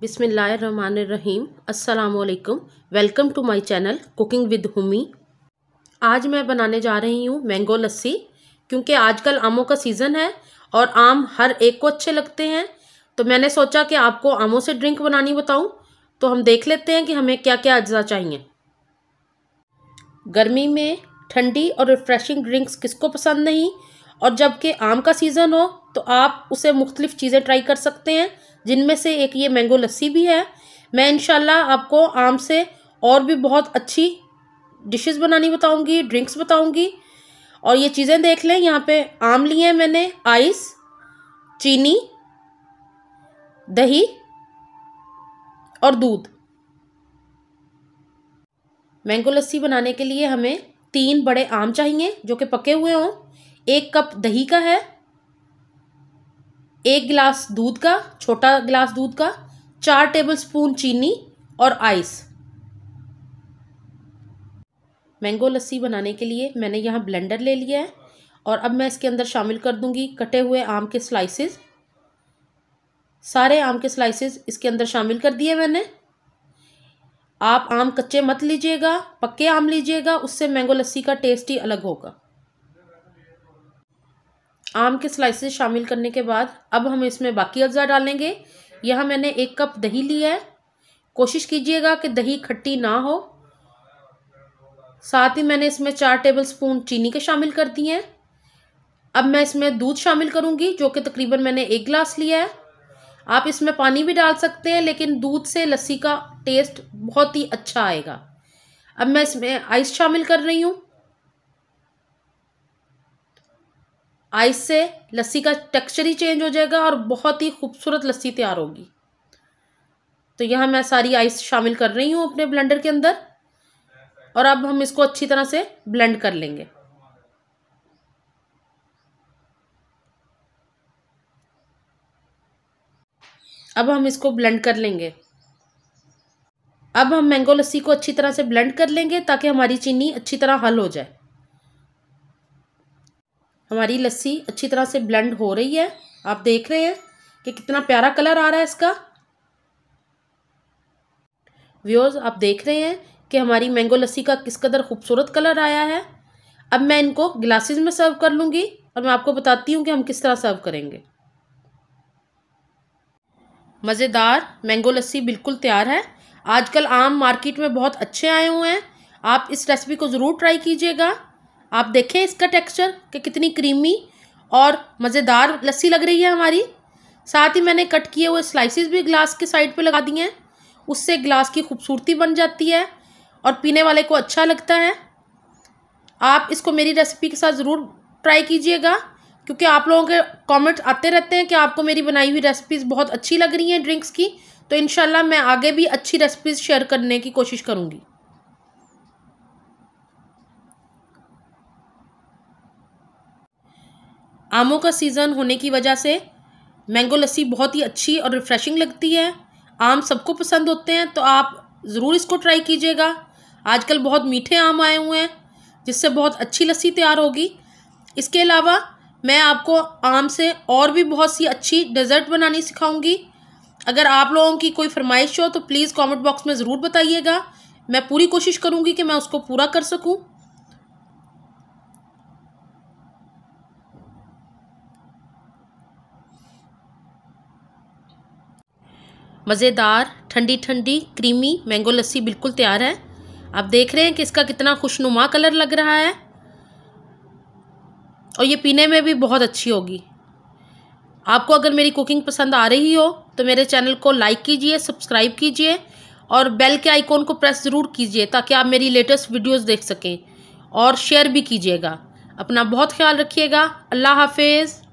बिसमीम अस्सलाम welcome to my channel cooking with Humi आज मैं बनाने जा रही हूँ मैंगो लस्सी क्योंकि आजकल आमों का सीज़न है और आम हर एक को अच्छे लगते हैं तो मैंने सोचा कि आपको आमों से ड्रिंक बनानी बताऊँ तो हम देख लेते हैं कि हमें क्या क्या अज्जा चाहिए गर्मी में ठंडी और रिफ़्रेशिंग ड्रिंक्स किसको पसंद नहीं और जबकि आम का सीज़न हो तो आप उसे मुख्तलिफ़ चीज़ें ट्राई कर सकते हैं जिनमें से एक ये मैंगो लस्सी भी है मैं इन आपको आम से और भी बहुत अच्छी डिशेस बनानी बताऊंगी ड्रिंक्स बताऊंगी और ये चीज़ें देख लें यहाँ पे आम लिए हैं मैंने आइस चीनी दही और दूध मैंगो लस्सी बनाने के लिए हमें तीन बड़े आम चाहिए जो कि पके हुए हों एक कप दही का है एक गिलास दूध का छोटा गिलास दूध का चार टेबलस्पून चीनी और आइस मैंगो लस्सी बनाने के लिए मैंने यहाँ ब्लेंडर ले लिया है और अब मैं इसके अंदर शामिल कर दूंगी कटे हुए आम के स्लाइसेस सारे आम के स्लाइसेस इसके अंदर शामिल कर दिए मैंने आप आम कच्चे मत लीजिएगा पक्के आम लीजिएगा उससे मैंगो लस्सी का टेस्ट ही अलग होगा आम के स्लाइसेस शामिल करने के बाद अब हम इसमें बाकी अज्जा डालेंगे यहाँ मैंने एक कप दही लिया है कोशिश कीजिएगा कि दही खट्टी ना हो साथ ही मैंने इसमें चार टेबल स्पून चीनी के शामिल कर दिए हैं अब मैं इसमें दूध शामिल करूँगी जो कि तकरीबन मैंने एक गिलास लिया है आप इसमें पानी भी डाल सकते हैं लेकिन दूध से लस्सी का टेस्ट बहुत ही अच्छा आएगा अब मैं इसमें आइस शामिल कर रही हूँ आइस से लस्सी का टेक्सचर ही चेंज हो जाएगा और बहुत ही खूबसूरत लस्सी तैयार होगी तो यहाँ मैं सारी आइस शामिल कर रही हूँ अपने ब्लेंडर के अंदर और अब हम इसको अच्छी तरह से ब्लेंड कर लेंगे अब हम इसको ब्लेंड कर लेंगे अब हम मैंगो लस्सी को अच्छी तरह से ब्लेंड कर लेंगे ताकि हमारी चीनी अच्छी तरह हल हो जाए हमारी लस्सी अच्छी तरह से ब्लेंड हो रही है आप देख रहे हैं कि कितना प्यारा कलर आ रहा है इसका व्यूज़ आप देख रहे हैं कि हमारी मैंगो लस्सी का किस कदर खूबसूरत कलर आया है अब मैं इनको ग्लासेस में सर्व कर लूँगी और मैं आपको बताती हूँ कि हम किस तरह सर्व करेंगे मज़ेदार मैंगो लस्सी बिल्कुल तैयार है आजकल आम मार्केट में बहुत अच्छे आए हुए हैं आप इस रेसिपी को ज़रूर ट्राई कीजिएगा आप देखें इसका टेक्सचर कि कितनी क्रीमी और मज़ेदार लस्सी लग रही है हमारी साथ ही मैंने कट किए हुए स्लाइसिस भी ग्लास के साइड पे लगा दिए हैं उससे ग्लास की खूबसूरती बन जाती है और पीने वाले को अच्छा लगता है आप इसको मेरी रेसिपी के साथ ज़रूर ट्राई कीजिएगा क्योंकि आप लोगों के कमेंट्स आते रहते हैं कि आपको मेरी बनाई हुई रेसिपीज़ बहुत अच्छी लग रही हैं ड्रिंक्स की तो इन मैं आगे भी अच्छी रेसिपीज़ शेयर करने की कोशिश करूँगी आमों का सीज़न होने की वजह से मैंगो लस्सी बहुत ही अच्छी और रिफ़्रेशिंग लगती है आम सबको पसंद होते हैं तो आप ज़रूर इसको ट्राई कीजिएगा आजकल बहुत मीठे आम आए हुए हैं जिससे बहुत अच्छी लस्सी तैयार होगी इसके अलावा मैं आपको आम से और भी बहुत सी अच्छी डेजर्ट बनानी सिखाऊंगी अगर आप लोगों की कोई फरमाइश हो तो प्लीज़ कमेंट बॉक्स में ज़रूर बताइएगा मैं पूरी कोशिश करूँगी कि मैं उसको पूरा कर सकूँ मज़ेदार ठंडी ठंडी क्रीमी मैंगो लस्सी बिल्कुल तैयार है आप देख रहे हैं कि इसका कितना खुशनुमा कलर लग रहा है और ये पीने में भी बहुत अच्छी होगी आपको अगर मेरी कुकिंग पसंद आ रही हो तो मेरे चैनल को लाइक कीजिए सब्सक्राइब कीजिए और बेल के आइकॉन को प्रेस ज़रूर कीजिए ताकि आप मेरी लेटेस्ट वीडियोस देख सकें और शेयर भी कीजिएगा अपना बहुत ख्याल रखिएगा अल्लाह हाफिज़